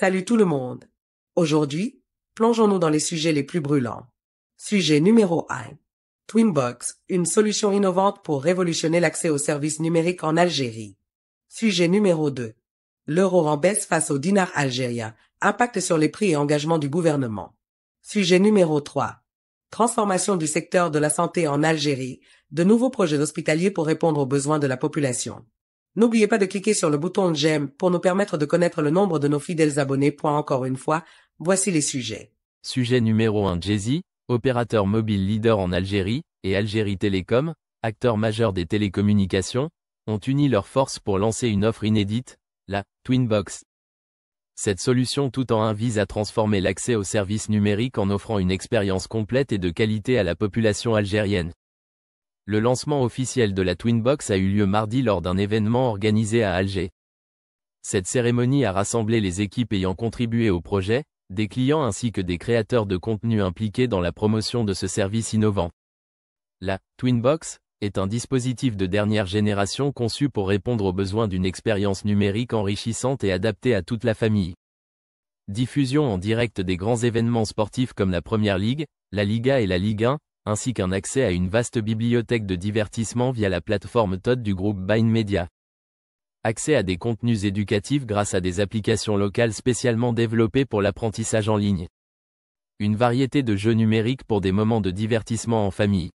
Salut tout le monde. Aujourd'hui, plongeons-nous dans les sujets les plus brûlants. Sujet numéro 1. Twinbox, une solution innovante pour révolutionner l'accès aux services numériques en Algérie. Sujet numéro 2. L'euro en baisse face au dinar algérien. Impact sur les prix et engagements du gouvernement. Sujet numéro 3. Transformation du secteur de la santé en Algérie. De nouveaux projets hospitaliers pour répondre aux besoins de la population. N'oubliez pas de cliquer sur le bouton j'aime pour nous permettre de connaître le nombre de nos fidèles abonnés. Point encore une fois, voici les sujets. Sujet numéro 1 Jay-Z, opérateur mobile leader en Algérie, et Algérie Télécom, acteur majeur des télécommunications, ont uni leurs forces pour lancer une offre inédite, la Twinbox. Cette solution tout en un vise à transformer l'accès aux services numériques en offrant une expérience complète et de qualité à la population algérienne. Le lancement officiel de la Twinbox a eu lieu mardi lors d'un événement organisé à Alger. Cette cérémonie a rassemblé les équipes ayant contribué au projet, des clients ainsi que des créateurs de contenu impliqués dans la promotion de ce service innovant. La Twinbox est un dispositif de dernière génération conçu pour répondre aux besoins d'une expérience numérique enrichissante et adaptée à toute la famille. Diffusion en direct des grands événements sportifs comme la Première Ligue, la Liga et la Ligue 1, ainsi qu'un accès à une vaste bibliothèque de divertissement via la plateforme Todd du groupe Bind Media. Accès à des contenus éducatifs grâce à des applications locales spécialement développées pour l'apprentissage en ligne. Une variété de jeux numériques pour des moments de divertissement en famille.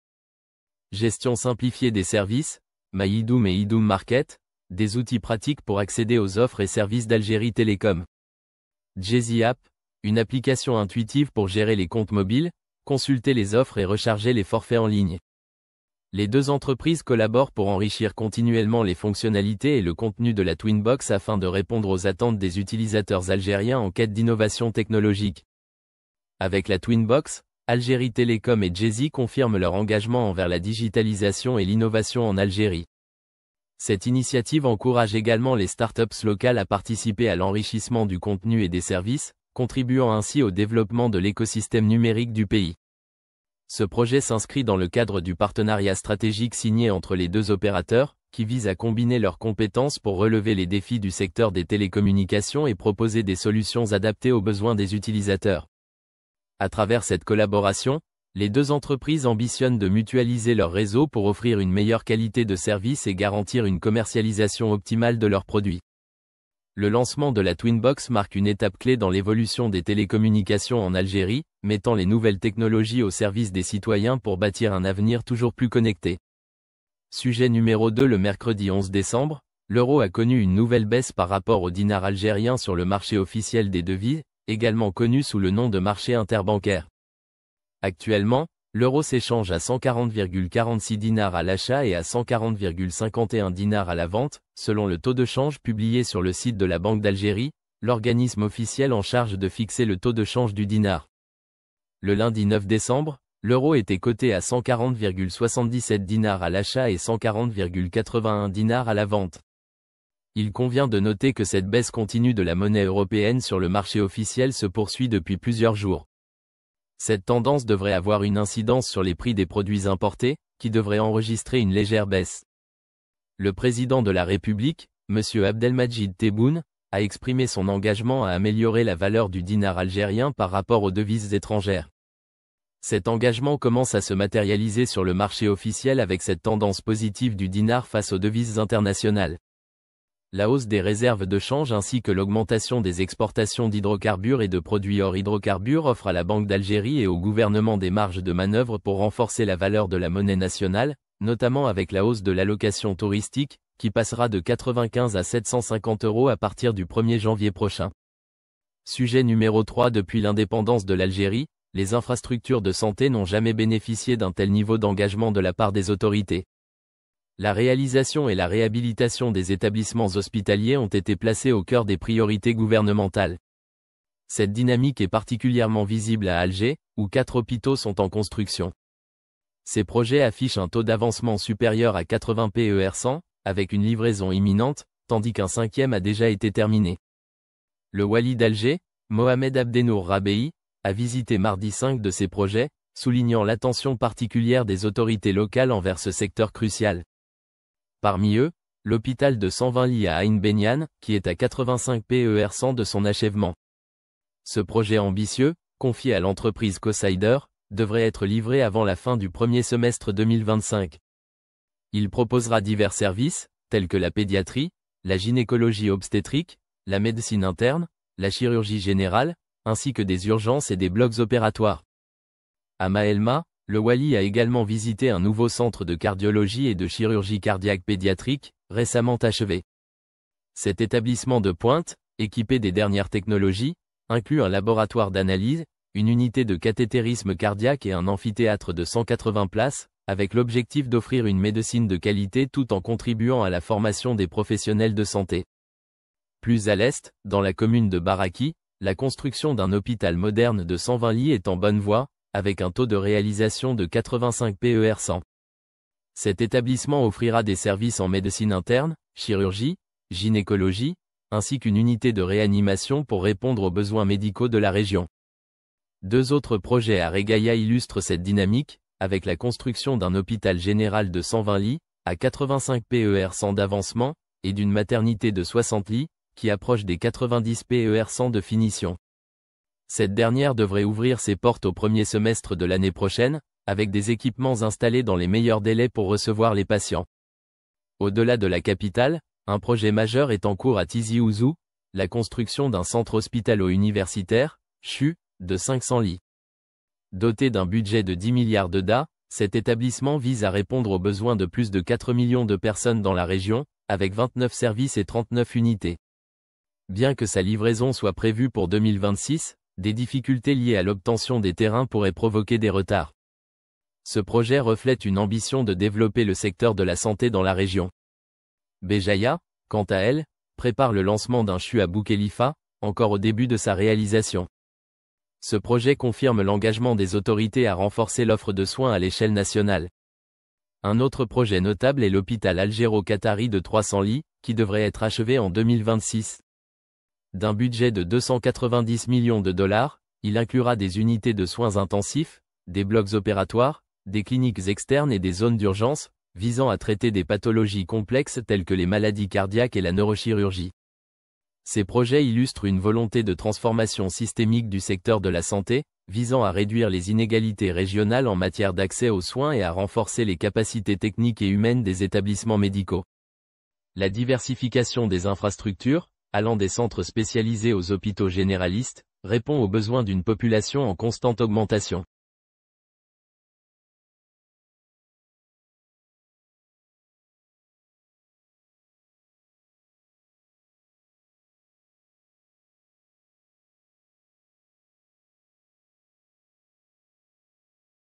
Gestion simplifiée des services, MyIdoom et Idoom Market, des outils pratiques pour accéder aux offres et services d'Algérie Télécom. Jazzy App, une application intuitive pour gérer les comptes mobiles, consulter les offres et recharger les forfaits en ligne. Les deux entreprises collaborent pour enrichir continuellement les fonctionnalités et le contenu de la Twinbox afin de répondre aux attentes des utilisateurs algériens en quête d'innovation technologique. Avec la Twinbox, Algérie Télécom et jay confirment leur engagement envers la digitalisation et l'innovation en Algérie. Cette initiative encourage également les startups locales à participer à l'enrichissement du contenu et des services, contribuant ainsi au développement de l'écosystème numérique du pays. Ce projet s'inscrit dans le cadre du partenariat stratégique signé entre les deux opérateurs, qui vise à combiner leurs compétences pour relever les défis du secteur des télécommunications et proposer des solutions adaptées aux besoins des utilisateurs. À travers cette collaboration, les deux entreprises ambitionnent de mutualiser leurs réseaux pour offrir une meilleure qualité de service et garantir une commercialisation optimale de leurs produits. Le lancement de la Twinbox marque une étape clé dans l'évolution des télécommunications en Algérie, mettant les nouvelles technologies au service des citoyens pour bâtir un avenir toujours plus connecté. Sujet numéro 2 Le mercredi 11 décembre, l'euro a connu une nouvelle baisse par rapport au dinar algérien sur le marché officiel des devises, également connu sous le nom de marché interbancaire. Actuellement, L'euro s'échange à 140,46 dinars à l'achat et à 140,51 dinars à la vente, selon le taux de change publié sur le site de la Banque d'Algérie, l'organisme officiel en charge de fixer le taux de change du dinar. Le lundi 9 décembre, l'euro était coté à 140,77 dinars à l'achat et 140,81 dinars à la vente. Il convient de noter que cette baisse continue de la monnaie européenne sur le marché officiel se poursuit depuis plusieurs jours. Cette tendance devrait avoir une incidence sur les prix des produits importés, qui devraient enregistrer une légère baisse. Le président de la République, M. Abdelmajid Tebboune, a exprimé son engagement à améliorer la valeur du dinar algérien par rapport aux devises étrangères. Cet engagement commence à se matérialiser sur le marché officiel avec cette tendance positive du dinar face aux devises internationales la hausse des réserves de change ainsi que l'augmentation des exportations d'hydrocarbures et de produits hors hydrocarbures offre à la Banque d'Algérie et au gouvernement des marges de manœuvre pour renforcer la valeur de la monnaie nationale, notamment avec la hausse de l'allocation touristique, qui passera de 95 à 750 euros à partir du 1er janvier prochain. Sujet numéro 3 Depuis l'indépendance de l'Algérie, les infrastructures de santé n'ont jamais bénéficié d'un tel niveau d'engagement de la part des autorités. La réalisation et la réhabilitation des établissements hospitaliers ont été placés au cœur des priorités gouvernementales. Cette dynamique est particulièrement visible à Alger, où quatre hôpitaux sont en construction. Ces projets affichent un taux d'avancement supérieur à 80 PER 100, avec une livraison imminente, tandis qu'un cinquième a déjà été terminé. Le Wali d'Alger, Mohamed Abdenour Rabei, a visité mardi 5 de ces projets, soulignant l'attention particulière des autorités locales envers ce secteur crucial. Parmi eux, l'hôpital de 120 lits à Ain qui est à 85 PER 100 de son achèvement. Ce projet ambitieux, confié à l'entreprise Cosider, devrait être livré avant la fin du premier semestre 2025. Il proposera divers services, tels que la pédiatrie, la gynécologie obstétrique, la médecine interne, la chirurgie générale, ainsi que des urgences et des blocs opératoires. À le Wali a également visité un nouveau centre de cardiologie et de chirurgie cardiaque pédiatrique, récemment achevé. Cet établissement de pointe, équipé des dernières technologies, inclut un laboratoire d'analyse, une unité de cathétérisme cardiaque et un amphithéâtre de 180 places, avec l'objectif d'offrir une médecine de qualité tout en contribuant à la formation des professionnels de santé. Plus à l'est, dans la commune de Baraki, la construction d'un hôpital moderne de 120 lits est en bonne voie, avec un taux de réalisation de 85 PER 100. Cet établissement offrira des services en médecine interne, chirurgie, gynécologie, ainsi qu'une unité de réanimation pour répondre aux besoins médicaux de la région. Deux autres projets à Regaïa illustrent cette dynamique, avec la construction d'un hôpital général de 120 lits, à 85 PER 100 d'avancement, et d'une maternité de 60 lits, qui approche des 90 PER 100 de finition. Cette dernière devrait ouvrir ses portes au premier semestre de l'année prochaine, avec des équipements installés dans les meilleurs délais pour recevoir les patients. Au-delà de la capitale, un projet majeur est en cours à Tizi Ouzou, la construction d'un centre hospitalo-universitaire, CHU, de 500 lits. Doté d'un budget de 10 milliards de DA, cet établissement vise à répondre aux besoins de plus de 4 millions de personnes dans la région, avec 29 services et 39 unités. Bien que sa livraison soit prévue pour 2026, des difficultés liées à l'obtention des terrains pourraient provoquer des retards. Ce projet reflète une ambition de développer le secteur de la santé dans la région. Béjaïa, quant à elle, prépare le lancement d'un CHU à Boukhelifa, encore au début de sa réalisation. Ce projet confirme l'engagement des autorités à renforcer l'offre de soins à l'échelle nationale. Un autre projet notable est l'hôpital algéro-qatari de 300 lits, qui devrait être achevé en 2026. D'un budget de 290 millions de dollars, il inclura des unités de soins intensifs, des blocs opératoires, des cliniques externes et des zones d'urgence, visant à traiter des pathologies complexes telles que les maladies cardiaques et la neurochirurgie. Ces projets illustrent une volonté de transformation systémique du secteur de la santé, visant à réduire les inégalités régionales en matière d'accès aux soins et à renforcer les capacités techniques et humaines des établissements médicaux. La diversification des infrastructures, allant des centres spécialisés aux hôpitaux généralistes, répond aux besoins d'une population en constante augmentation.